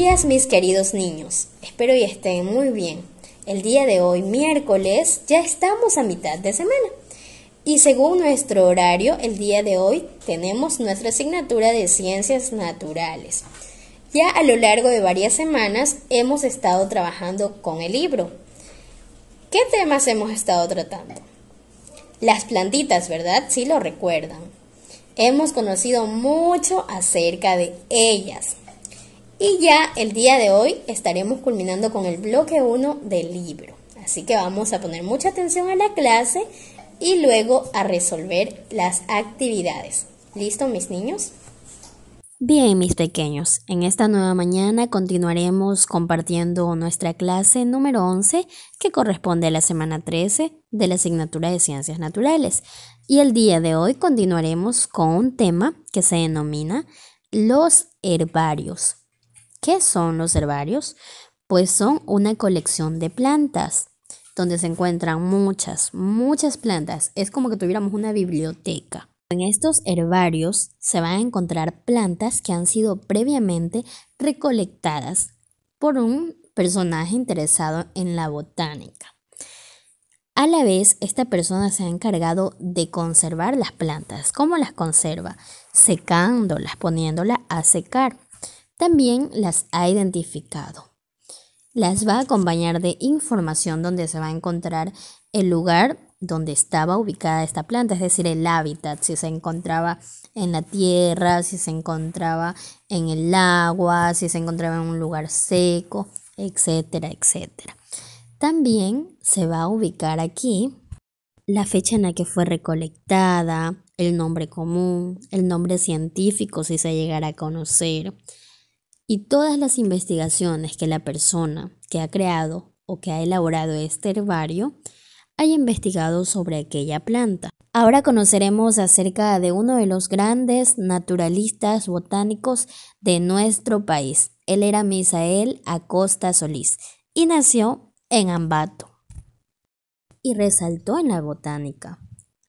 días mis queridos niños, espero y estén muy bien. El día de hoy, miércoles, ya estamos a mitad de semana. Y según nuestro horario, el día de hoy tenemos nuestra asignatura de ciencias naturales. Ya a lo largo de varias semanas hemos estado trabajando con el libro. ¿Qué temas hemos estado tratando? Las plantitas, ¿verdad? Sí lo recuerdan. Hemos conocido mucho acerca de ellas. Y ya el día de hoy estaremos culminando con el bloque 1 del libro. Así que vamos a poner mucha atención a la clase y luego a resolver las actividades. ¿Listo, mis niños? Bien, mis pequeños, en esta nueva mañana continuaremos compartiendo nuestra clase número 11 que corresponde a la semana 13 de la asignatura de Ciencias Naturales. Y el día de hoy continuaremos con un tema que se denomina los herbarios. ¿Qué son los herbarios? Pues son una colección de plantas donde se encuentran muchas, muchas plantas. Es como que tuviéramos una biblioteca. En estos herbarios se van a encontrar plantas que han sido previamente recolectadas por un personaje interesado en la botánica. A la vez, esta persona se ha encargado de conservar las plantas. ¿Cómo las conserva? Secándolas, poniéndolas a secar también las ha identificado. Las va a acompañar de información donde se va a encontrar el lugar donde estaba ubicada esta planta, es decir, el hábitat, si se encontraba en la tierra, si se encontraba en el agua, si se encontraba en un lugar seco, etcétera, etcétera. También se va a ubicar aquí la fecha en la que fue recolectada, el nombre común, el nombre científico si se llegara a conocer, y todas las investigaciones que la persona que ha creado o que ha elaborado este herbario haya investigado sobre aquella planta. Ahora conoceremos acerca de uno de los grandes naturalistas botánicos de nuestro país. Él era Misael Acosta Solís y nació en Ambato y resaltó en la botánica.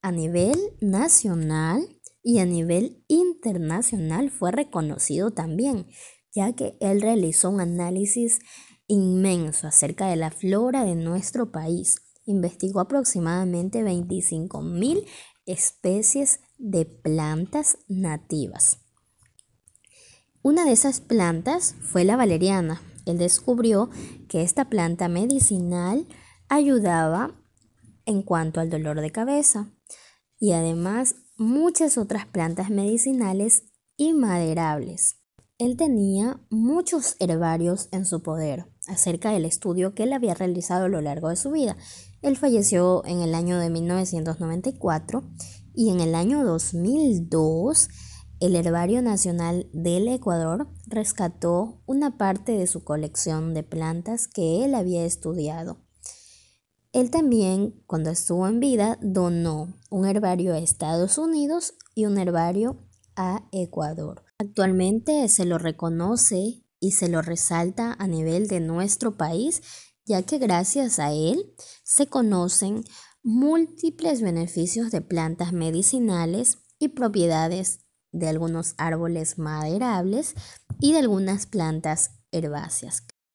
A nivel nacional y a nivel internacional fue reconocido también, ya que él realizó un análisis inmenso acerca de la flora de nuestro país. Investigó aproximadamente 25.000 especies de plantas nativas. Una de esas plantas fue la valeriana. Él descubrió que esta planta medicinal ayudaba en cuanto al dolor de cabeza y además muchas otras plantas medicinales y maderables. Él tenía muchos herbarios en su poder acerca del estudio que él había realizado a lo largo de su vida. Él falleció en el año de 1994 y en el año 2002 el Herbario Nacional del Ecuador rescató una parte de su colección de plantas que él había estudiado. Él también, cuando estuvo en vida, donó un herbario a Estados Unidos y un herbario a Ecuador. Actualmente se lo reconoce y se lo resalta a nivel de nuestro país, ya que gracias a él se conocen múltiples beneficios de plantas medicinales y propiedades de algunos árboles maderables y de algunas plantas herbáceas.